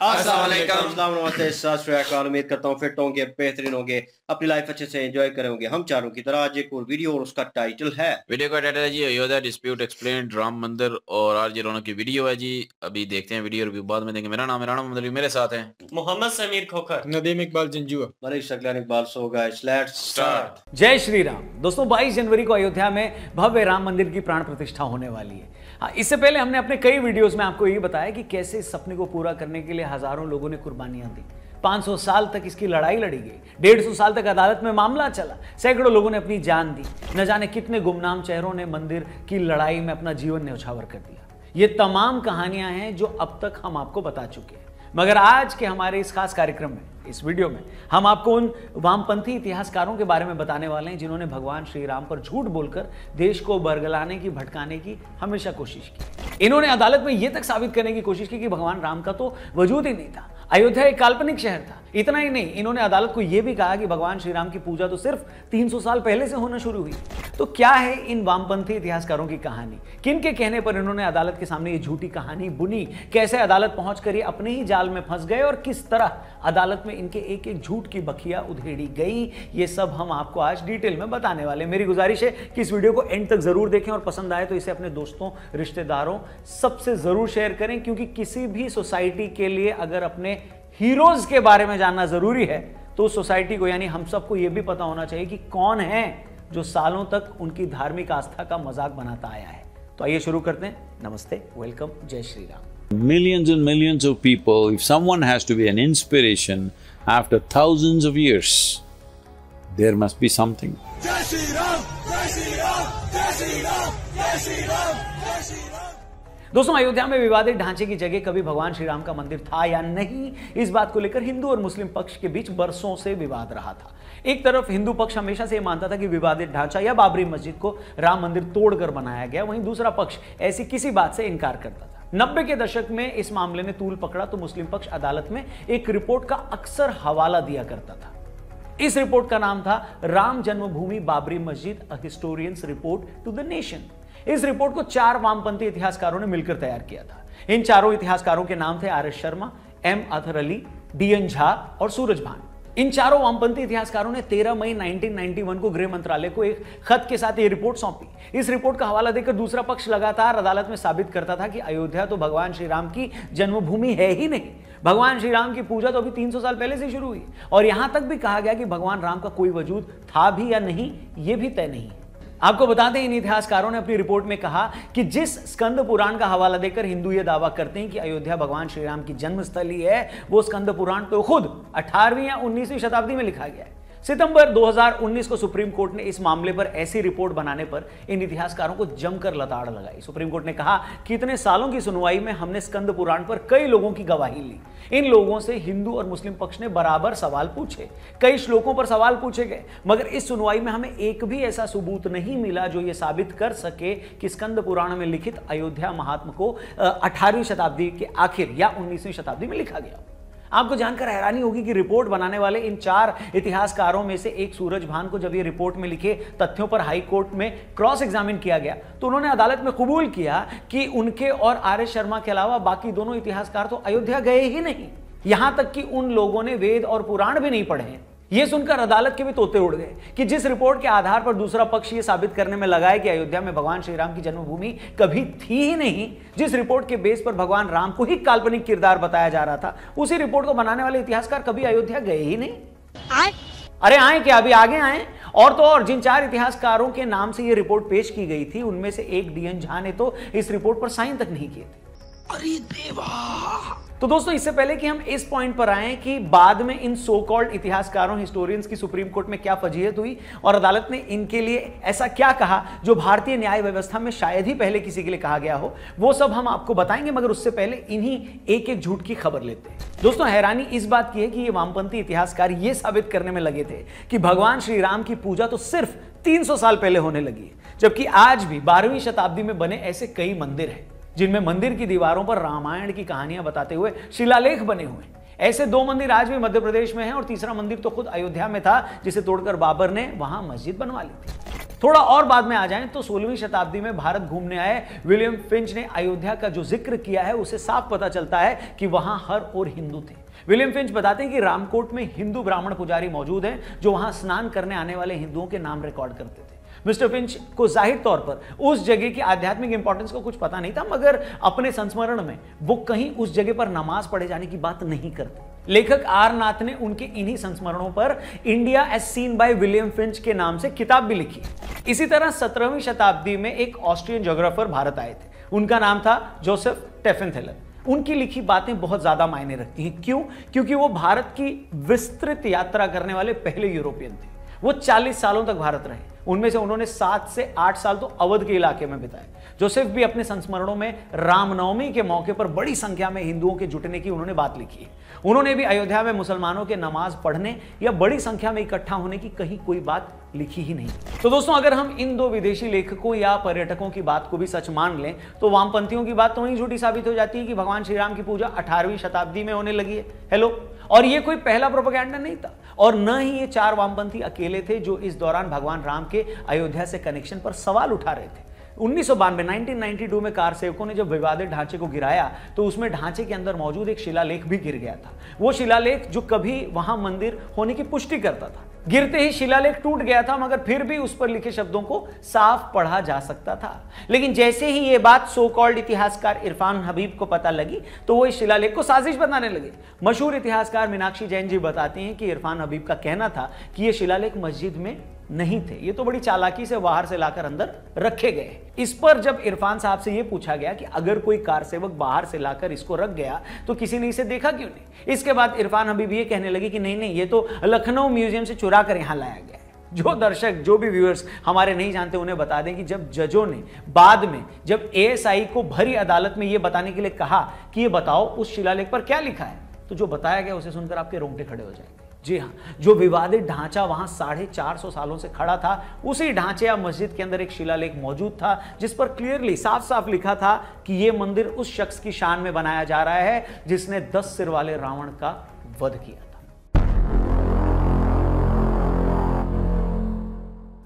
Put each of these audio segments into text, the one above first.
उम्मीद करता हूँ फिट होंगे बेहतरीन होंगे अपनी लाइफ अच्छे से एंजॉय करेंगे हम चारों की तरह आज एक और वीडियो और उसका टाइटल है वीडियो का टाइटल है जी अयोध्या डिस्प्यूट एक्सप्लेन राम मंदिर और आज ये रोनो की वीडियो है जी अभी देखते हैं वीडियो रिव्यू बाद में देंगे मेरा नाम राणा मंदिर मेरे साथ है मोहम्मद समीर खोखर नदीम इकबाल जंजुआ मलिक इकबाल सोगा स्टार्ट जय श्री राम दोस्तों बाईस जनवरी को अयोध्या में भव्य राम मंदिर की प्राण प्रतिष्ठा होने वाली है हाँ, इससे पहले हमने अपने कई वीडियोस में आपको ये बताया कि कैसे इस सपने को पूरा करने के लिए हजारों लोगों ने कुर्बानियां दी 500 साल तक इसकी लड़ाई लड़ी गई डेढ़ सौ साल तक अदालत में मामला चला सैकड़ों लोगों ने अपनी जान दी न जाने कितने गुमनाम चेहरों ने मंदिर की लड़ाई में अपना जीवन न्यौछावर कर दिया ये तमाम कहानियां हैं जो अब तक हम आपको बता चुके हैं मगर आज के हमारे इस खास कार्यक्रम में इस वीडियो में हम आपको उन वामपंथी इतिहासकारों के बारे में बताने वाले हैं जिन्होंने भगवान श्री राम पर झूठ बोलकर देश को बरगलाने की भटकाने की हमेशा कोशिश की इन्होंने अदालत में यह तक साबित करने की कोशिश की कि भगवान राम का तो वजूद ही नहीं था अयोध्या एक काल्पनिक शहर था इतना ही नहीं इन्होंने अदालत को यह भी कहा कि भगवान श्री राम की पूजा तो सिर्फ 300 साल पहले से होना शुरू हुई तो क्या है इन वामपंथी इतिहासकारों की कहानी किन के कहने पर इन्होंने अदालत के सामने ये झूठी कहानी बुनी कैसे अदालत पहुंचकर ये अपने ही जाल में फंस गए और किस तरह अदालत में इनके एक एक झूठ की बखिया उधेड़ी गई ये सब हम आपको आज डिटेल में बताने वाले मेरी गुजारिश है कि इस वीडियो को एंड तक जरूर देखें और पसंद आए तो इसे अपने दोस्तों रिश्तेदारों सबसे जरूर शेयर करें क्योंकि किसी भी सोसाइटी के लिए अगर अपने हीरोज के बारे में जानना जरूरी है तो सोसाइटी को यानी हम सबको यह भी पता होना चाहिए कि कौन है जो सालों तक उनकी धार्मिक आस्था का मजाक बनाता आया है तो आइए शुरू करते हैं नमस्ते वेलकम जय Shri Ram Millions and millions of people, if someone has to be an inspiration after thousands of years, there must be something. दोस्तों अयोध्या में विवादित ढांचे की जगह कभी भगवान श्री राम का मंदिर था या नहीं इस बात को लेकर हिंदू और मुस्लिम पक्ष के बीच बरसों से विवाद रहा था एक तरफ हिंदू पक्ष हमेशा से मानता था कि विवादित ढांचा या बाबरी मस्जिद को राम मंदिर तोड़कर बनाया गया वहीं दूसरा पक्ष ऐसी किसी बात से इनकार करता था नब्बे के दशक में इस मामले ने तूल पकड़ा तो मुस्लिम पक्ष अदालत में एक रिपोर्ट का अक्सर हवाला दिया करता था इस रिपोर्ट का नाम था Ram Janmabhoomi Babri Masjid a historians report to the nation इस रिपोर्ट को चार वामपंथी इतिहासकारों ने मिलकर तैयार किया था इन चारों इतिहासकारों के नाम थे R S Sharma M Athar Ali D N Jha और सूरज भान इन चारों वामपंथी इतिहासकारों ने 13 मई 1991 को गृह मंत्रालय को एक खत के साथ ये रिपोर्ट सौंपी इस रिपोर्ट का हवाला देकर दूसरा पक्ष लगातार अदालत में साबित करता था कि अयोध्या तो भगवान श्री राम की जन्मभूमि है ही नहीं भगवान श्री राम की पूजा तो अभी 300 साल पहले से शुरू हुई और यहां तक भी कहा गया कि भगवान राम का कोई वजूद था भी या नहीं ये भी तय नहीं आपको बता दें इन इतिहासकारों ने अपनी रिपोर्ट में कहा कि जिस स्कंद पुराण का हवाला देकर हिंदू यह दावा करते हैं कि अयोध्या भगवान श्रीराम की जन्मस्थली है वो स्कंद पुराण तो खुद 18वीं या उन्नीसवीं शताब्दी में लिखा गया है सितंबर 2019 को सुप्रीम कोर्ट ने इस मामले पर ऐसी रिपोर्ट बनाने पर इन इतिहासकारों को जमकर लताड़ लगाई सुप्रीम कोर्ट ने कहा कि इतने सालों की सुनवाई में हमने स्कंद पुराण पर कई लोगों की गवाही ली इन लोगों से हिंदू और मुस्लिम पक्ष ने बराबर सवाल पूछे कई श्लोकों पर सवाल पूछे गए मगर इस सुनवाई में हमें एक भी ऐसा सबूत नहीं मिला जो ये साबित कर सके कि स्कंद पुराण में लिखित अयोध्या महात्मा को अठारहवीं शताब्दी के आखिर या उन्नीसवीं शताब्दी में लिखा गया आपको जानकर हैरानी होगी कि रिपोर्ट बनाने वाले इन चार इतिहासकारों में से एक सूरज भान को जब ये रिपोर्ट में लिखे तथ्यों पर हाई कोर्ट में क्रॉस एग्जामिन किया गया तो उन्होंने अदालत में कबूल किया कि उनके और आर एस शर्मा के अलावा बाकी दोनों इतिहासकार तो अयोध्या गए ही नहीं यहां तक कि उन लोगों ने वेद और पुराण भी नहीं पढ़े हैं यह सुनकर अदालत के भी तोते उड़ गए कि जिस रिपोर्ट के आधार पर दूसरा पक्ष ये साबित करने में लगा है कि अयोध्या में भगवान श्री राम की जन्मभूमि कभी थी ही नहीं जिस रिपोर्ट के बेस पर भगवान राम को ही काल्पनिक किरदार बताया जा रहा था उसी रिपोर्ट को बनाने वाले इतिहासकार कभी अयोध्या गए ही नहीं आए अरे आए क्या अभी आगे आए और तो और जिन चार इतिहासकारों के नाम से ये रिपोर्ट पेश की गई थी उनमें से एक डीएन झा ने तो इस रिपोर्ट पर साइन तक नहीं किए थे अरे देवा तो दोस्तों इससे पहले कि हम इस पॉइंट पर आए कि बाद में इन सो कॉल्ड इतिहासकारों हिस्टोरियंस की सुप्रीम कोर्ट में क्या फजीहत हुई और अदालत ने इनके लिए ऐसा क्या कहा जो भारतीय न्याय व्यवस्था में शायद ही पहले किसी के लिए कहा गया हो वो सब हम आपको बताएंगे मगर उससे पहले इन्हीं एक एक झूठ की खबर लेते हैं दोस्तों हैरानी इस बात की है कि ये वामपंथी इतिहासकार ये साबित करने में लगे थे कि भगवान श्री राम की पूजा तो सिर्फ 300 साल पहले होने लगी जबकि आज भी 12वीं शताब्दी में बने ऐसे कई मंदिर हैं जिनमें मंदिर की दीवारों पर रामायण की कहानियां बताते हुए शिलालेख बने हुए हैं ऐसे दो मंदिर आज भी मध्य प्रदेश में हैं और तीसरा मंदिर तो खुद अयोध्या में था जिसे तोड़कर बाबर ने वहां मस्जिद बनवा ली थी थोड़ा और बाद में आ जाए तो सोलहवीं शताब्दी में भारत घूमने आए विलियम फिंच ने अयोध्या का जो जिक्र किया है उसे साफ पता चलता है कि वहां हर ओर हिंदू थे विलियम फिंच बताते हैं कि रामकोट में हिंदू ब्राह्मण पुजारी मौजूद हैं जो वहां स्नान करने आने वाले हिंदुओं के नाम रिकॉर्ड करते थे मिस्टर फिंच को जाहिर तौर पर उस जगह की आध्यात्मिक इंपॉर्टेंस को कुछ पता नहीं था मगर अपने संस्मरण में वो कहीं उस जगह पर नमाज पढ़े जाने की बात नहीं करते लेखक आर नाथ ने उनके इन्हीं संस्मरणों पर India as seen by William Finch के नाम से किताब भी लिखी इसी तरह सत्रहवीं शताब्दी में एक ऑस्ट्रियन जोग्राफर भारत आए थे उनका नाम था जोसेफ टेफेनथेलर उनकी लिखी बातें बहुत ज्यादा मायने रखती हैं क्यों क्योंकि वो भारत की विस्तृत यात्रा करने वाले पहले यूरोपियन थे वो 40 सालों तक भारत रहे उनमें से उन्होंने सात से आठ साल तो अवध के इलाके में बिताए जोसेफ भी अपने संस्मरणों में रामनवमी के मौके पर बड़ी संख्या में हिंदुओं के जुटने की उन्होंने बात लिखी उन्होंने भी अयोध्या में मुसलमानों के नमाज पढ़ने या बड़ी संख्या में इकट्ठा होने की कहीं कोई बात लिखी ही नहीं तो दोस्तों अगर हम इन दो विदेशी लेखकों या पर्यटकों की बात को भी सच मान लें तो वामपंथियों की बात तो वहीं झूठी साबित हो जाती है कि भगवान श्री राम की पूजा अठारहवीं शताब्दी में होने लगी है हेलो और ये कोई पहला प्रोपोगंडा नहीं था और न ही ये चार वामपंथी अकेले थे जो इस दौरान भगवान राम के अयोध्या से कनेक्शन पर सवाल उठा रहे थे उन्नीस सौ में कार सेवकों ने जब विवादित ढांचे को गिराया तो उसमें ढांचे के अंदर मौजूद एक शिलालेख भी गिर गया था वो शिलालेख जो कभी वहां मंदिर होने की पुष्टि करता था गिरते ही शिलालेख टूट गया था मगर फिर भी उस पर लिखे शब्दों को साफ पढ़ा जा सकता था लेकिन जैसे ही यह बात सो कॉल्ड इतिहासकार इरफान हबीब को पता लगी तो वो इस शिलालेख को साजिश बताने लगे मशहूर इतिहासकार मीनाक्षी जैन जी बताते हैं कि इरफान हबीब का कहना था कि यह शिलालेख मस्जिद में नहीं थे ये तो बड़ी चालाकी से बाहर से लाकर अंदर रखे गए इस पर जब इरफान साहब से ये पूछा गया कि अगर कोई कार सेवक बाहर से लाकर इसको रख गया तो किसी ने इसे देखा क्यों नहीं इसके बाद इरफान हबीब ये कहने लगे कि नहीं नहीं ये तो लखनऊ म्यूजियम से चुरा कर यहाँ लाया गया जो दर्शक जो भी व्यूअर्स हमारे नहीं जानते उन्हें बता दें कि जब जजों ने बाद में जब ए को भरी अदालत में ये बताने के लिए कहा कि ये बताओ उस शिलालेख पर क्या लिखा है तो जो बताया गया उसे सुनकर आपके रोंगटे खड़े हो जाएंगे जी हाँ जो विवादित ढांचा वहां साढ़े चार सौ सालों से खड़ा था उसी ढांचे या मस्जिद के अंदर एक शिलालेख मौजूद था जिस पर क्लियरली साफ साफ लिखा था कि यह मंदिर उस शख्स की शान में बनाया जा रहा है जिसने दस सिर वाले रावण का वध किया था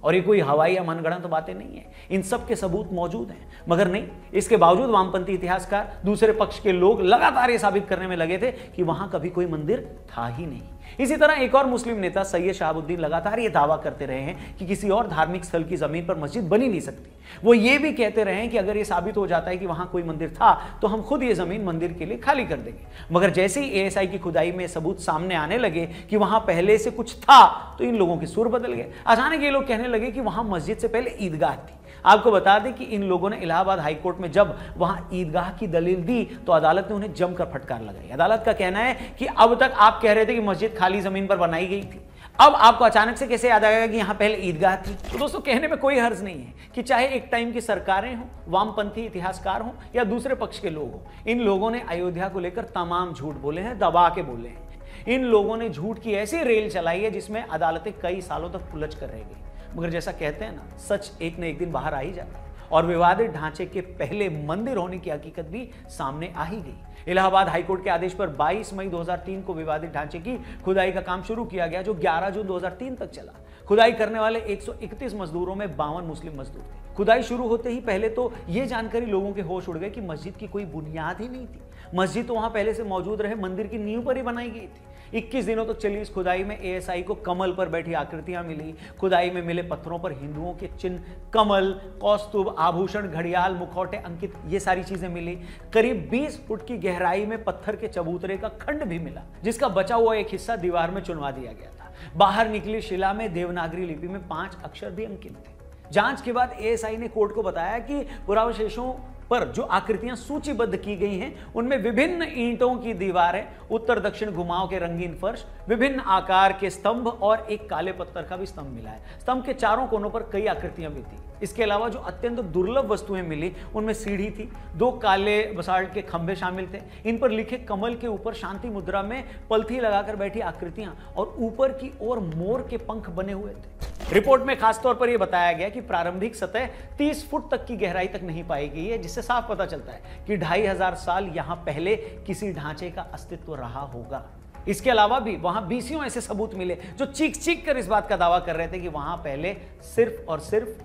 और ये कोई हवाई या मनगढ़ंत तो बातें नहीं है इन सब के सबूत मौजूद हैं मगर नहीं इसके बावजूद वामपंथी इतिहासकार दूसरे पक्ष के लोग लगातार ये साबित करने में लगे थे कि वहां कभी कोई मंदिर था ही नहीं इसी तरह एक और मुस्लिम नेता सैयद शहाबुद्दीन लगातार ये दावा करते रहे हैं कि किसी और धार्मिक स्थल की जमीन पर मस्जिद बनी नहीं सकती वो ये भी कहते रहे कि अगर ये साबित हो जाता है कि वहां कोई मंदिर था तो हम खुद ये जमीन मंदिर के लिए खाली कर देंगे मगर जैसे ही एएसआई की खुदाई में सबूत सामने आने लगे कि वहां पहले से कुछ था तो इन लोगों के सुर बदल गए अचानक ये लोग कहने लगे कि वहां मस्जिद से पहले ईदगाह थी आपको बता दें कि इन लोगों ने इलाहाबाद हाईकोर्ट में जब वहां ईदगाह की दलील दी तो अदालत ने उन्हें जमकर फटकार लगाई अदालत का कहना है कि अब तक आप कह रहे थे कि मस्जिद खाली जमीन पर बनाई गई थी अब आपको अचानक से कैसे याद आएगा कि यहाँ पहले ईदगाह थी तो दोस्तों कहने में कोई हर्ज नहीं है कि चाहे एक टाइम की सरकारें हों वामपंथी इतिहासकार हों या दूसरे पक्ष के लोग हों इन लोगों ने अयोध्या को लेकर तमाम झूठ बोले हैं दबा के बोले हैं इन लोगों ने झूठ की ऐसी रेल चलाई है जिसमें अदालतें कई सालों तक उलझ कर रह गई मगर जैसा कहते हैं ना सच एक न एक दिन बाहर आ ही जाता है और विवादित ढांचे के पहले मंदिर होने की हकीकत भी सामने आ ही गई इलाहाबाद हाईकोर्ट के आदेश पर 22 मई 2003 को विवादित ढांचे की खुदाई का काम शुरू किया गया जो 11 जून 2003 तक चला खुदाई करने वाले 131 मजदूरों में बावन मुस्लिम मजदूर थे खुदाई शुरू होते ही पहले तो ये जानकारी लोगों के होश उड़ गए कि मस्जिद की कोई बुनियाद ही नहीं थी मस्जिद तो वहां पहले से मौजूद रहे मंदिर की नींव पर ही बनाई गई थी 21 दिनों तक तो चली इस खुदाई में एएसआई को कमल पर बैठी आकृतियां मिली खुदाई में मिले पत्थरों पर हिंदुओं के चिन्ह कमल कौस्तुभ आभूषण घड़ियाल मुखौटे अंकित ये सारी चीजें मिली करीब 20 फुट की गहराई में पत्थर के चबूतरे का खंड भी मिला जिसका बचा हुआ एक हिस्सा दीवार में चुनवा दिया गया था बाहर निकली शिला में देवनागरी लिपि में पांच अक्षर भी अंकित थे जांच के बाद एएसआई ने कोर्ट को बताया कि पुरावशेषों पर जो आकृतियां सूचीबद्ध की गई हैं उनमें विभिन्न ईंटों की दीवारें उत्तर दक्षिण घुमाव के रंगीन फर्श विभिन्न आकार के स्तंभ और एक काले पत्थर का भी स्तंभ मिला है स्तंभ के चारों कोनों पर कई आकृतियां भी थी इसके अलावा जो अत्यंत दुर्लभ वस्तुएं मिली उनमें सीढ़ी थी दो काले बसाड़ के खंभे शामिल थे इन पर लिखे कमल के ऊपर शांति मुद्रा में पलथी लगाकर बैठी आकृतियां और ऊपर की ओर मोर के पंख बने हुए थे रिपोर्ट में खासतौर पर यह बताया गया कि प्रारंभिक सतह 30 फुट तक की गहराई तक नहीं पाई गई है जिससे साफ पता चलता है कि ढाई हजार साल यहां पहले किसी ढांचे का अस्तित्व रहा होगा इसके अलावा भी वहां बीसियों ऐसे सबूत मिले जो चीख चीख कर इस बात का दावा कर रहे थे कि वहां पहले सिर्फ और सिर्फ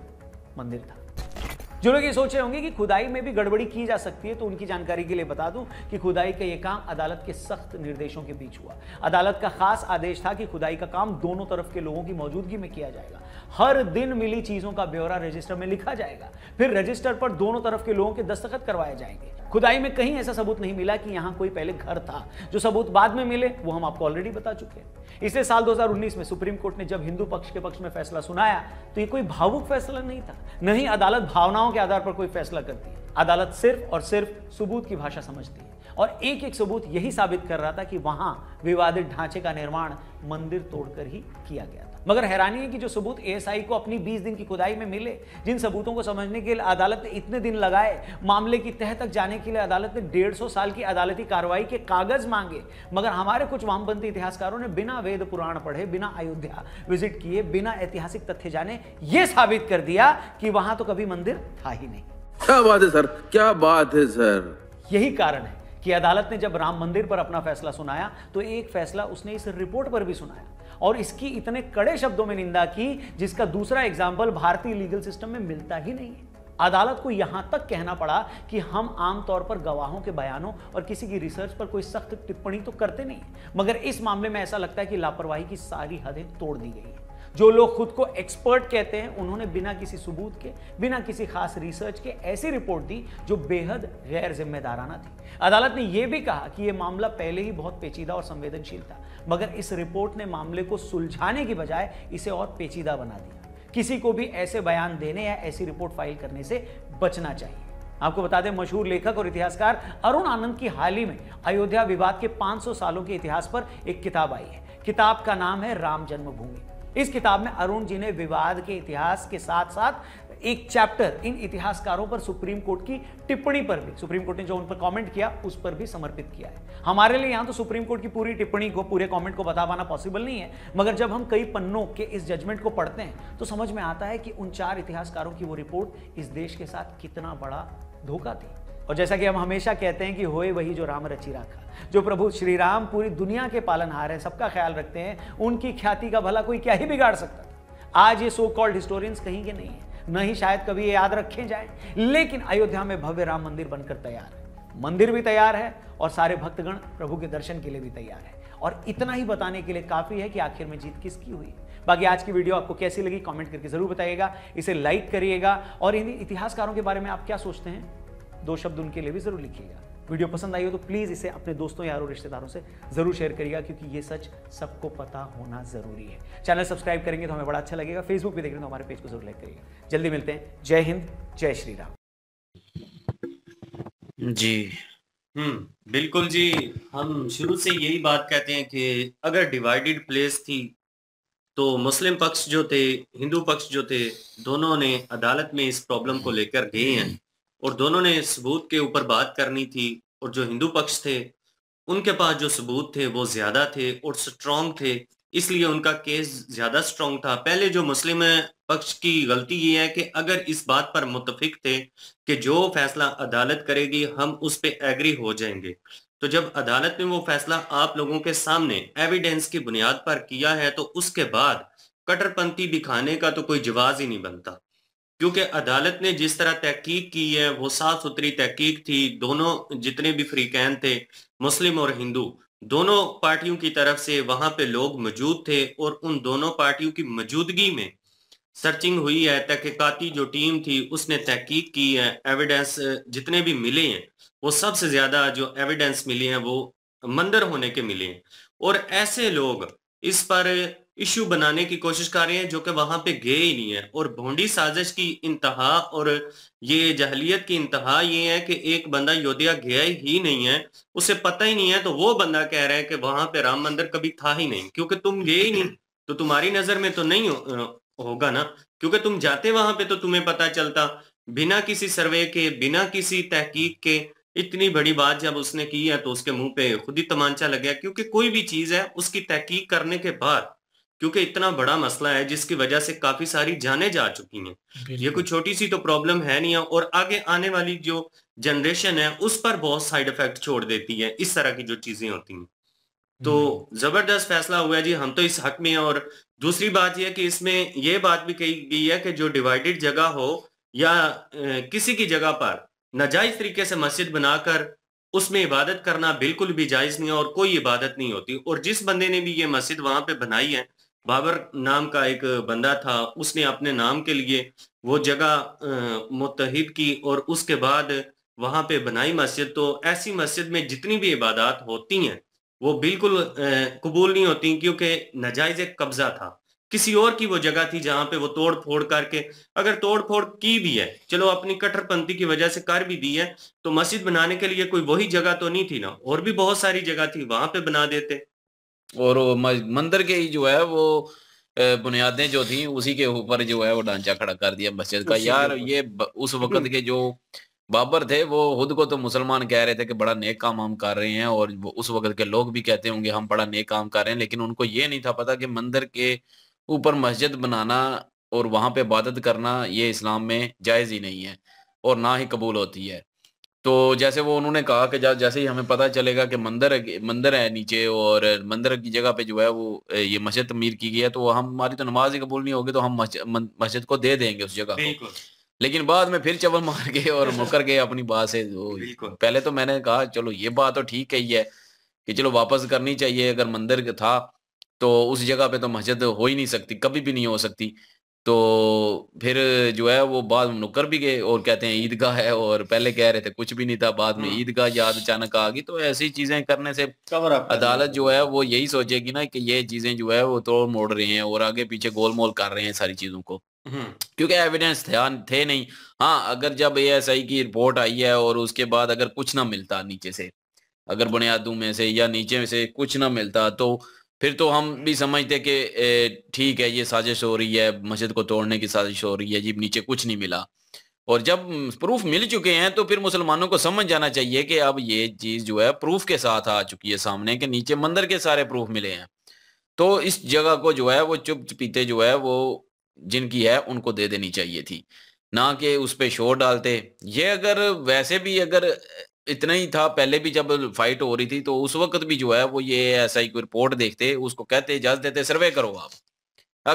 मंदिर था जो लोग ये सोच रहे होंगे कि खुदाई में भी गड़बड़ी की जा सकती है तो उनकी जानकारी के लिए बता दूं कि खुदाई का यह काम अदालत के सख्त निर्देशों के बीच हुआ अदालत का खास आदेश था कि खुदाई का काम दोनों तरफ के लोगों की मौजूदगी में किया जाएगा हर दिन मिली चीजों का ब्यौरा रजिस्टर में लिखा जाएगा फिर रजिस्टर पर दोनों तरफ के लोगों के दस्तखत करवाए जाएंगे खुदाई में कहीं ऐसा सबूत नहीं मिला कि यहाँ कोई पहले घर था जो सबूत बाद में मिले वो हम आपको ऑलरेडी बता चुके हैं इसलिए साल 2019 में सुप्रीम कोर्ट ने जब हिंदू पक्ष के पक्ष में फैसला सुनाया तो ये कोई भावुक फैसला नहीं था नहीं अदालत भावनाओं के आधार पर कोई फैसला करती है अदालत सिर्फ और सिर्फ सबूत की भाषा समझती है और एक एक सबूत यही साबित कर रहा था कि वहां विवादित ढांचे का निर्माण मंदिर तोड़कर ही किया गया था मगर हैरानी है कि जो सबूत एएसआई को अपनी 20 दिन की खुदाई में मिले जिन सबूतों को समझने के लिए अदालत ने इतने दिन लगाए मामले की तह तक जाने के लिए अदालत ने डेढ़ सौ साल की अदालती कार्रवाई के कागज मांगे मगर हमारे कुछ वामपंथी इतिहासकारों ने बिना वेद पुराण पढ़े बिना अयोध्या विजिट किए बिना ऐतिहासिक तथ्य जाने ये साबित कर दिया कि वहां तो कभी मंदिर था ही नहीं क्या बात है सर क्या बात है सर यही कारण है कि अदालत ने जब राम मंदिर पर अपना फैसला सुनाया तो एक फैसला उसने इस रिपोर्ट पर भी सुनाया और इसकी इतने कड़े शब्दों में निंदा की जिसका दूसरा एग्जाम्पल भारतीय लीगल सिस्टम में मिलता ही नहीं है अदालत को यहां तक कहना पड़ा कि हम आमतौर पर गवाहों के बयानों और किसी की रिसर्च पर कोई सख्त टिप्पणी तो करते नहीं मगर इस मामले में ऐसा लगता है कि लापरवाही की सारी हदें तोड़ दी गई है जो लोग खुद को एक्सपर्ट कहते हैं उन्होंने बिना किसी सबूत के बिना किसी खास रिसर्च के ऐसी रिपोर्ट दी जो बेहद गैर जिम्मेदाराना थी अदालत ने यह भी कहा कि यह मामला पहले ही बहुत पेचीदा और संवेदनशील था मगर इस रिपोर्ट ने मामले को सुलझाने की बजाय इसे और पेचीदा बना दिया किसी को भी ऐसे बयान देने या ऐसी रिपोर्ट फाइल करने से बचना चाहिए आपको बता दें मशहूर लेखक और इतिहासकार अरुण आनंद की हाल ही में अयोध्या विवाद के 500 सालों के इतिहास पर एक किताब आई है किताब का नाम है राम जन्मभूमि इस किताब में अरुण जी ने विवाद के इतिहास के साथ साथ एक चैप्टर इन इतिहासकारों पर सुप्रीम कोर्ट की टिप्पणी पर भी सुप्रीम कोर्ट ने जो उन पर कमेंट किया उस पर भी समर्पित किया है हमारे लिए यहां तो सुप्रीम कोर्ट की पूरी टिप्पणी को पूरे कमेंट को बता पाना पॉसिबल नहीं है मगर जब हम कई पन्नों के इस जजमेंट को पढ़ते हैं तो समझ में आता है कि उन चार इतिहासकारों की वो रिपोर्ट इस देश के साथ कितना बड़ा धोखा थी और जैसा कि हम हमेशा कहते हैं कि होए वही जो राम रची राखा जो प्रभु श्री राम पूरी दुनिया के पालनहार हैं सबका ख्याल रखते हैं उनकी ख्याति का भला कोई क्या ही बिगाड़ सकता आज ये सो कॉल्ड हिस्टोरियंस कहीं के नहीं है न ही शायद कभी ये याद रखे जाए लेकिन अयोध्या में भव्य राम मंदिर बनकर तैयार है मंदिर भी तैयार है और सारे भक्तगण प्रभु के दर्शन के लिए भी तैयार है और इतना ही बताने के लिए काफ़ी है कि आखिर में जीत किसकी हुई बाकी आज की वीडियो आपको कैसी लगी कमेंट करके ज़रूर बताइएगा इसे लाइक करिएगा और इन इतिहासकारों के बारे में आप क्या सोचते हैं दो शब्द उनके लिए भी ज़रूर लिखिएगा वीडियो पसंद आई हो तो प्लीज़ इसे अपने दोस्तों यारों रिश्तेदारों से ज़रूर शेयर करिएगा क्योंकि ये सच सबको पता होना ज़रूरी है चैनल सब्सक्राइब करेंगे तो हमें बड़ा अच्छा लगेगा फेसबुक पे देख रहे तो हमारे पेज को जरूर लाइक करिएगा जल्दी मिलते हैं जय हिंद जय श्री राम जी हम्म बिल्कुल जी हम शुरू से यही बात कहते हैं कि अगर डिवाइडेड प्लेस थी तो मुस्लिम पक्ष जो थे हिंदू पक्ष जो थे दोनों ने अदालत में इस प्रॉब्लम को लेकर गए हैं और दोनों ने सबूत के ऊपर बात करनी थी और जो हिंदू पक्ष थे उनके पास जो सबूत थे वो ज्यादा थे और स्ट्रोंग थे इसलिए उनका केस ज्यादा स्ट्रोंग था पहले जो मुस्लिम पक्ष की गलती ये है कि अगर इस बात पर मुतफिक थे कि जो फैसला अदालत करेगी हम उस पर एग्री हो जाएंगे तो जब अदालत ने वो फैसला आप लोगों के सामने एविडेंस की बुनियाद पर किया है तो उसके बाद कट्टरपंथी दिखाने का तो कोई जवाब ही नहीं बनता क्योंकि अदालत ने जिस तरह तहकीक की है वो साफ सुथरी तहकीक थी दोनों जितने भी फ्रीकैन थे मुस्लिम और हिंदू दोनों पार्टियों की तरफ से वहां पे लोग मौजूद थे और उन दोनों पार्टियों की मौजूदगी में सर्चिंग हुई है तहकीकती जो टीम थी उसने तहकीक की है एविडेंस जितने भी मिले हैं वो सबसे ज्यादा जो एविडेंस मिले हैं वो मंदिर होने के मिले हैं और ऐसे लोग इस पर इशू बनाने की कोशिश कर रहे हैं जो कि वहां पे गए ही नहीं है और भोंडी साजिश की इंतहा और ये जहलीत की इंतहा ये है कि एक बंदा योधिया गया ही नहीं है उसे पता ही नहीं है तो वो बंदा कह रहा है कि वहां पे राम मंदिर कभी था ही नहीं क्योंकि तुम गए ही नहीं तो तुम्हारी नजर में तो नहीं हो, होगा ना क्योंकि तुम जाते वहां पे तो तुम्हें पता चलता बिना किसी सर्वे के बिना किसी तहकीक के इतनी बड़ी बात जब उसने की है तो उसके मुंह पे खुद ही तमांचा लग गया क्योंकि कोई भी चीज है उसकी तहकीक करने के बाद क्योंकि इतना बड़ा मसला है जिसकी वजह से काफी सारी जाने जा चुकी हैं ये कोई छोटी सी तो प्रॉब्लम है नहीं है और आगे आने वाली जो जनरेशन है उस पर बहुत साइड इफेक्ट छोड़ देती है इस तरह की जो चीजें होती हैं तो हम्म। जबरदस्त फैसला हुआ है जी हम तो इस हक में हैं और दूसरी बात यह कि इसमें यह बात भी कही गई है कि जो डिवाइडेड जगह हो या किसी की जगह पर नाजायज तरीके से मस्जिद बनाकर उसमें इबादत करना बिल्कुल भी जायज नहीं है और कोई इबादत नहीं होती और जिस बंदे ने भी ये मस्जिद वहां पे बनाई है बाबर नाम का एक बंदा था उसने अपने नाम के लिए वो जगह मुतहद की और उसके बाद वहाँ पे बनाई मस्जिद तो ऐसी मस्जिद में जितनी भी इबादत होती हैं वो बिल्कुल कबूल नहीं होती क्योंकि नजायज एक कब्जा था किसी और की वो जगह थी जहाँ पे वो तोड़ फोड़ करके अगर तोड़ फोड़ की भी है चलो अपनी कट्टरपंथी की वजह से कर भी दी है तो मस्जिद बनाने के लिए कोई वही जगह तो नहीं थी ना और भी बहुत सारी जगह थी वहां पे बना देते और मंदिर के ही जो है वो बुनियादें जो थी उसी के ऊपर जो है वो ढांचा खड़ा कर दिया मस्जिद का यार ये उस वक्त के जो बाबर थे वो खुद को तो मुसलमान कह रहे थे कि बड़ा नेक काम हम कर रहे हैं और उस वक्त के लोग भी कहते होंगे हम बड़ा नेक काम कर रहे हैं लेकिन उनको ये नहीं था पता कि मंदिर के ऊपर मस्जिद बनाना और वहां पे इबादत करना ये इस्लाम में जायज़ ही नहीं है और ना ही कबूल होती है तो जैसे वो उन्होंने कहा कि जैसे ही हमें पता चलेगा कि मंदिर मंदिर है नीचे और मंदिर की जगह पे जो है वो ये मस्जिद तमीर की गई है तो हम हमारी तो नमाज ही कबूल नहीं होगी तो हम मस्जिद को दे देंगे उस जगह को लेकिन बाद में फिर चवल मार गए और मुकर गए अपनी बात से पहले तो मैंने कहा चलो ये बात तो ठीक है ही है कि चलो वापस करनी चाहिए अगर मंदिर था तो उस जगह पे तो मस्जिद हो ही नहीं सकती कभी भी नहीं हो सकती तो फिर जो है वो बाद में नुक्कर भी गए और कहते हैं ईदगाह है और पहले कह रहे थे कुछ भी नहीं था बाद में हाँ। ईदगाह याद अचानक आ गई तो ऐसी चीजें करने से कवर अदालत जो है वो यही सोचेगी ना कि ये चीजें जो है वो तोड़ मोड़ रहे हैं और आगे पीछे गोल मोल कर रहे हैं सारी चीजों को हम्म। क्योंकि एविडेंस हाँ, थे नहीं हाँ अगर जब आई की रिपोर्ट आई है और उसके बाद अगर कुछ ना मिलता नीचे से अगर बुनियादों में से या नीचे में से कुछ ना मिलता तो फिर तो हम भी समझते कि ठीक है ये साजिश हो रही है मस्जिद को तोड़ने की साजिश हो रही है जी नीचे कुछ नहीं मिला और जब प्रूफ मिल चुके हैं तो फिर मुसलमानों को समझ जाना चाहिए कि अब ये चीज़ जो है प्रूफ के साथ आ चुकी है सामने के नीचे मंदिर के सारे प्रूफ मिले हैं तो इस जगह को जो है वो चुप चुपीते जो है वो जिनकी है उनको दे देनी चाहिए थी ना कि उस पर शोर डालते ये अगर वैसे भी अगर इतना ही था पहले भी जब फाइट हो रही थी तो उस वक्त भी जो है वो ये ऐसा ही कोई रिपोर्ट देखते उसको कहते जज देते सर्वे करो आप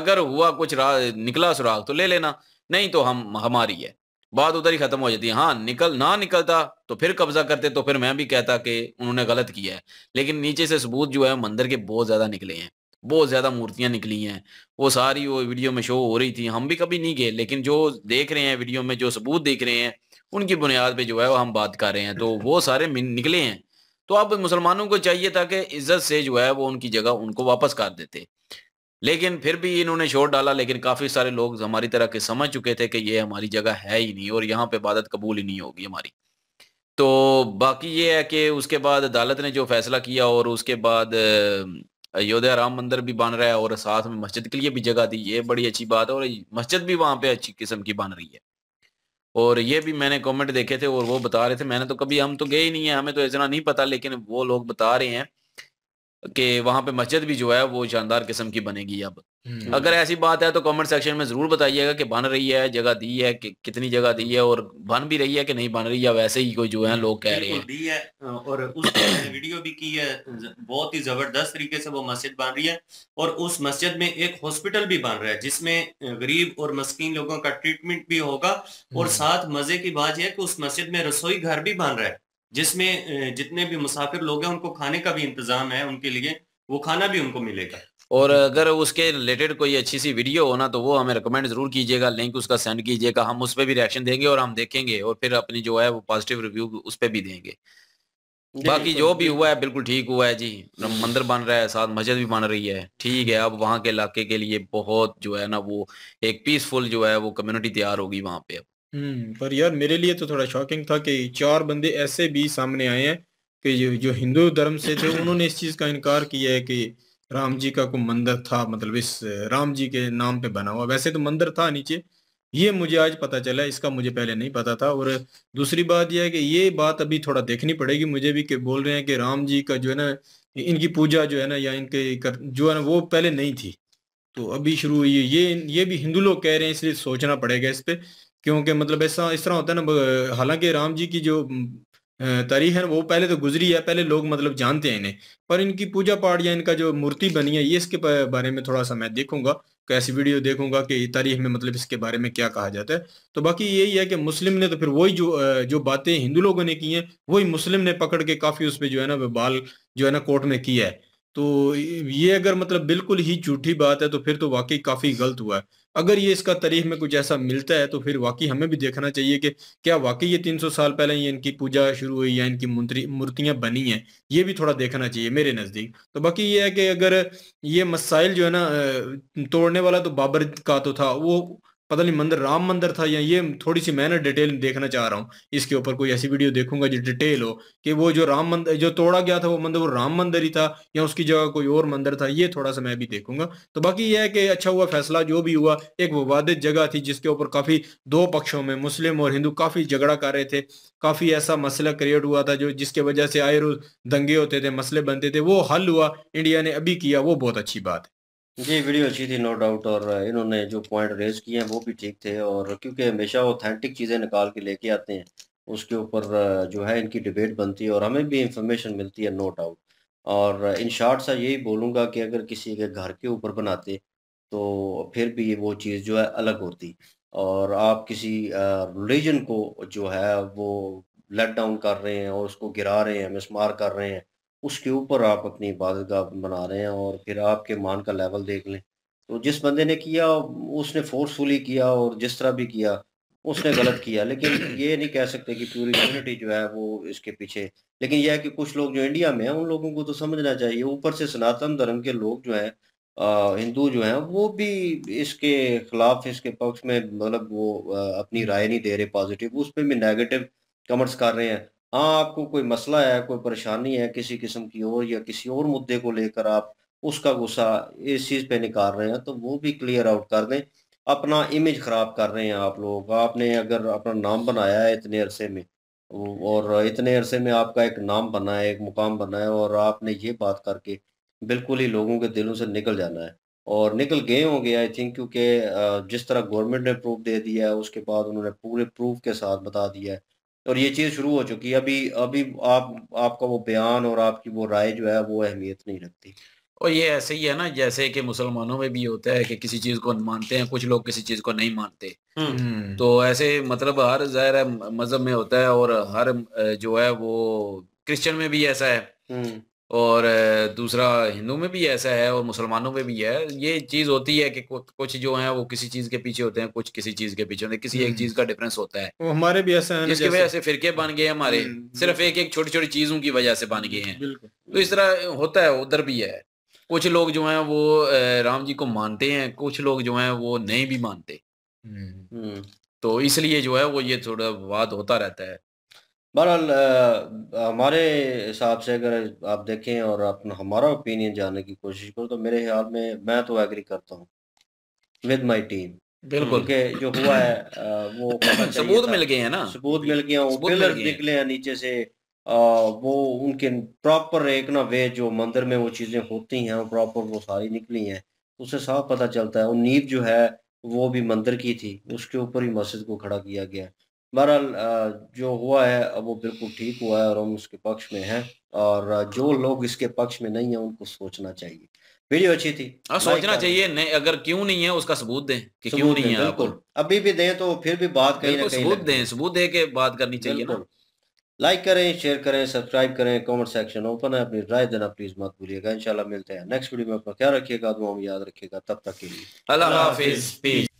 अगर हुआ कुछ निकला सुराग तो ले लेना नहीं तो हम हमारी है बात उधर ही खत्म हो जाती है हाँ निकल ना निकलता तो फिर कब्जा करते तो फिर मैं भी कहता कि उन्होंने गलत किया है लेकिन नीचे से सबूत जो है मंदिर के बहुत ज्यादा निकले हैं बहुत ज्यादा मूर्तियां निकली हैं वो सारी वो वीडियो में शो हो रही थी हम भी कभी नहीं गए लेकिन जो देख रहे हैं वीडियो में जो सबूत देख रहे हैं उनकी बुनियाद पर जो है वो हम बात कर रहे हैं तो वो सारे निकले हैं तो अब मुसलमानों को चाहिए था कि इज्जत से जो है वो उनकी जगह उनको वापस कर देते लेकिन फिर भी इन्होंने शोर डाला लेकिन काफी सारे लोग हमारी तरह के समझ चुके थे कि ये हमारी जगह है ही नहीं और यहाँ पे इबादत कबूल ही नहीं होगी हमारी तो बाकी ये है कि उसके बाद अदालत ने जो फैसला किया और उसके बाद अयोध्या राम मंदिर भी बन रहा है और साथ में मस्जिद के लिए भी जगह दी ये बड़ी अच्छी बात है और मस्जिद भी वहां पे अच्छी किस्म की बन रही है और ये भी मैंने कमेंट देखे थे और वो बता रहे थे मैंने तो कभी हम तो गए ही नहीं है हमें तो इतना नहीं पता लेकिन वो लोग बता रहे हैं कि वहां पे मस्जिद भी जो है वो शानदार किस्म की बनेगी अब हम्म। अगर ऐसी बात है तो कमेंट सेक्शन में जरूर बताइएगा कि बन रही है जगह दी है कि कितनी जगह दी है और बन भी रही है कि नहीं बन रही है वैसे ही कोई जो है लोग कह रहे हैं दी है और उस वीडियो भी की है बहुत ही जबरदस्त तरीके से वो मस्जिद बन रही है और उस मस्जिद में एक हॉस्पिटल भी बन रहा है जिसमें गरीब और मस्किन लोगों का ट्रीटमेंट भी होगा और हम्म। साथ मजे की बात यह कि उस मस्जिद में रसोई घर भी बन रहा है जिसमें जितने भी मुसाफिर लोग हैं उनको खाने का भी इंतजाम है उनके लिए वो खाना भी उनको मिलेगा और अगर उसके रिलेटेड कोई अच्छी सी वीडियो हो ना तो वो हमें रिकमेंड जरूर कीजिएगा लिंक उसका सेंड कीजिएगा हम उस पर भी रिएक्शन देंगे और हम देखेंगे और फिर अपनी जो है वो पॉजिटिव रिव्यू उस पर भी देंगे बाकी जो भी हुआ है बिल्कुल ठीक हुआ है जी मंदिर बन रहा है साथ मस्जिद भी बन रही है ठीक है अब वहाँ के इलाके के लिए बहुत जो है ना वो एक पीसफुल जो है वो कम्युनिटी तैयार होगी वहाँ पे अब हम्म पर यार मेरे लिए तो थोड़ा शॉकिंग था कि चार बंदे ऐसे भी सामने आए हैं कि जो जो हिंदू धर्म से थे उन्होंने इस चीज का इनकार किया है कि राम जी का कोई मंदिर था मतलब इस राम जी के नाम पे बना हुआ वैसे तो मंदिर था नीचे ये मुझे आज पता चला इसका मुझे पहले नहीं पता था और दूसरी बात यह है कि ये बात अभी थोड़ा देखनी पड़ेगी मुझे भी कि बोल रहे हैं कि राम जी का जो है ना इनकी पूजा जो है ना या इनके कर, जो है ना वो पहले नहीं थी तो अभी शुरू हुई ये ये भी हिंदू लोग कह रहे हैं इसलिए सोचना पड़ेगा इस पर क्योंकि मतलब ऐसा इस तरह होता है ना हालांकि राम जी की जो तारीख है वो पहले तो गुजरी है पहले लोग मतलब जानते हैं इन्हें पर इनकी पूजा पाठ या इनका जो मूर्ति बनी है ये इसके बारे में थोड़ा सा मैं देखूंगा तो ऐसी वीडियो देखूंगा कि तारीख में मतलब इसके बारे में क्या कहा जाता है तो बाकी यही है कि मुस्लिम ने तो फिर वही जो जो बातें हिंदू लोगों ने की हैं वही मुस्लिम ने पकड़ के काफी उस पर जो है ना बाल जो है ना कोर्ट में किया है तो ये अगर मतलब बिल्कुल ही झूठी बात है तो फिर तो वाकई काफ़ी गलत हुआ है अगर ये इसका तारीख में कुछ ऐसा मिलता है तो फिर वाकई हमें भी देखना चाहिए कि क्या वाकई ये 300 साल पहले ये इनकी पूजा शुरू हुई या इनकी मूर्ति मूर्तियां बनी हैं ये भी थोड़ा देखना चाहिए मेरे नज़दीक तो बाकी ये है कि अगर ये मसाइल जो है ना तोड़ने वाला तो बाबर का तो था वो पता नहीं मंदिर राम मंदिर था या ये थोड़ी सी मैंने डिटेल देखना चाह रहा हूँ इसके ऊपर कोई ऐसी वीडियो देखूंगा जो डिटेल हो कि वो जो राम मंदिर जो तोड़ा गया था वो मंदिर वो राम मंदिर ही था या उसकी जगह कोई और मंदिर था ये थोड़ा सा मैं भी देखूंगा तो बाकी यह है कि अच्छा हुआ फैसला जो भी हुआ एक विवादित जगह थी जिसके ऊपर काफी दो पक्षों में मुस्लिम और हिंदू काफी झगड़ा कर रहे थे काफी ऐसा मसला क्रिएट हुआ था जो जिसके वजह से आए रोज दंगे होते थे मसले बनते थे वो हल हुआ इंडिया ने अभी किया वो बहुत अच्छी बात है जी, वीडियो अच्छी थी नो डाउट और इन्होंने जो पॉइंट रेज़ किए हैं वो भी ठीक थे और क्योंकि हमेशा ऑथेंटिक चीज़ें निकाल के लेके आते हैं, उसके ऊपर जो है इनकी डिबेट बनती है और हमें भी इंफॉर्मेशन मिलती है नो डाउट। और इन शॉर्ट सा यही बोलूँगा कि अगर किसी के घर के ऊपर बनाते, तो फिर भी वो चीज़ जो है अलग होती और आप किसी रिलीजन को जो है वो लेट डाउन कर रहे हैं और उसको गिरा रहे हैं, मिसमार कर रहे हैं। उसके ऊपर आप अपनी इबादत का बना रहे हैं और फिर आपके मान का लेवल देख लें तो जिस बंदे ने किया उसने फोर्सफुली किया और जिस तरह भी किया उसने गलत किया लेकिन ये नहीं कह सकते कि पूरी कम्युनिटी जो है वो इसके पीछे लेकिन यह है कि कुछ लोग जो इंडिया में हैं उन लोगों को तो समझना चाहिए ऊपर से सनातन धर्म के लोग जो हैं हिंदू जो हैं वो भी इसके खिलाफ इसके पक्ष में मतलब वो आ, अपनी राय नहीं दे रहे पॉजिटिव उस पर भी नेगेटिव कमेंट्स कर रहे हैं हाँ आपको कोई मसला है कोई परेशानी है किसी किस्म की और या किसी और मुद्दे को लेकर आप उसका गुस्सा इस चीज़ पे निकाल रहे हैं तो वो भी क्लियर आउट कर दें अपना इमेज ख़राब कर रहे हैं आप लोग आपने अगर अपना नाम बनाया है इतने अरसे में और इतने अरसे में आपका एक नाम बना है एक मुकाम बना है और आपने ये बात करके बिल्कुल ही लोगों के दिलों से निकल जाना है और निकल गए होंगे आई थिंक क्योंकि जिस तरह गवर्नमेंट ने प्रूफ दे दिया है उसके बाद उन्होंने पूरे प्रूफ के साथ बता दिया है और ये चीज़ शुरू हो चुकी है अभी अभी आप आपका वो बयान और आपकी वो राय जो है वो अहमियत नहीं रखती और ये ऐसे ही है ना जैसे कि मुसलमानों में भी होता है कि किसी चीज़ को मानते हैं कुछ लोग किसी चीज़ को नहीं मानते हम्म। हम्म। तो ऐसे मतलब हर जहर मज़हब में होता है और हर जो है वो क्रिश्चियन में भी ऐसा है हम्म। और दूसरा हिंदू में भी ऐसा है और मुसलमानों में भी है ये चीज़ होती है कि कुछ जो है वो किसी चीज़ के पीछे होते हैं कुछ किसी चीज़ के पीछे होते हैं किसी एक हम्म। चीज़ का डिफरेंस होता है वो हमारे भी ऐसा है जिसकी वजह से फिरके बन गए हमारे हम्म, सिर्फ एक एक छोटी छोटी चीज़ों की वजह से बन गए हैं तो इस तरह होता है उधर भी है कुछ लोग जो हैं वो राम जी को मानते हैं कुछ लोग जो हैं वो नहीं भी मानते हम्म। तो इसलिए जो है वो ये थोड़ा वाद होता रहता है बहरहाल हमारे हिसाब से अगर आप देखें और अपना हमारा ओपिनियन जानने की कोशिश करो तो मेरे ख्याल में मैं तो एग्री करता हूँ विद माय टीम बिल्कुल के जो हुआ है वो सबूत मिल गए हैं ना सबूत मिल गया हैं पिलर निकले हैं नीचे से आ, वो उनके प्रॉपर एक ना वे जो मंदिर में वो चीजें होती हैं प्रॉपर वो सारी निकली हैं तो उससे साफ पता चलता है वो नींव जो है वो भी मंदिर की थी उसके ऊपर ही मस्जिद को खड़ा किया गया बहरहाल जो हुआ है अब वो बिल्कुल ठीक हुआ है और हम उसके पक्ष में हैं और जो लोग इसके पक्ष में नहीं है उनको सोचना चाहिए वीडियो अच्छी थी हाँ, सोचना चाहिए नहीं अगर क्यों नहीं है उसका सबूत दें कि क्यों नहीं है बिल्कुल अभी भी दें तो फिर भी बात कहीं ना कहीं सबूत दें सबूत दे के बात करनी चाहिए लाइक करें शेयर करें सब्सक्राइब करें कमेंट सेक्शन ओपन है अपनी राय देना प्लीज मत भूलिएगा इंशाल्लाह मिलते हैं नेक्स्ट वीडियो में अपना क्या रखिएगा दुआ याद रखिएगा तब तक के लिए अल्लाह हाफिज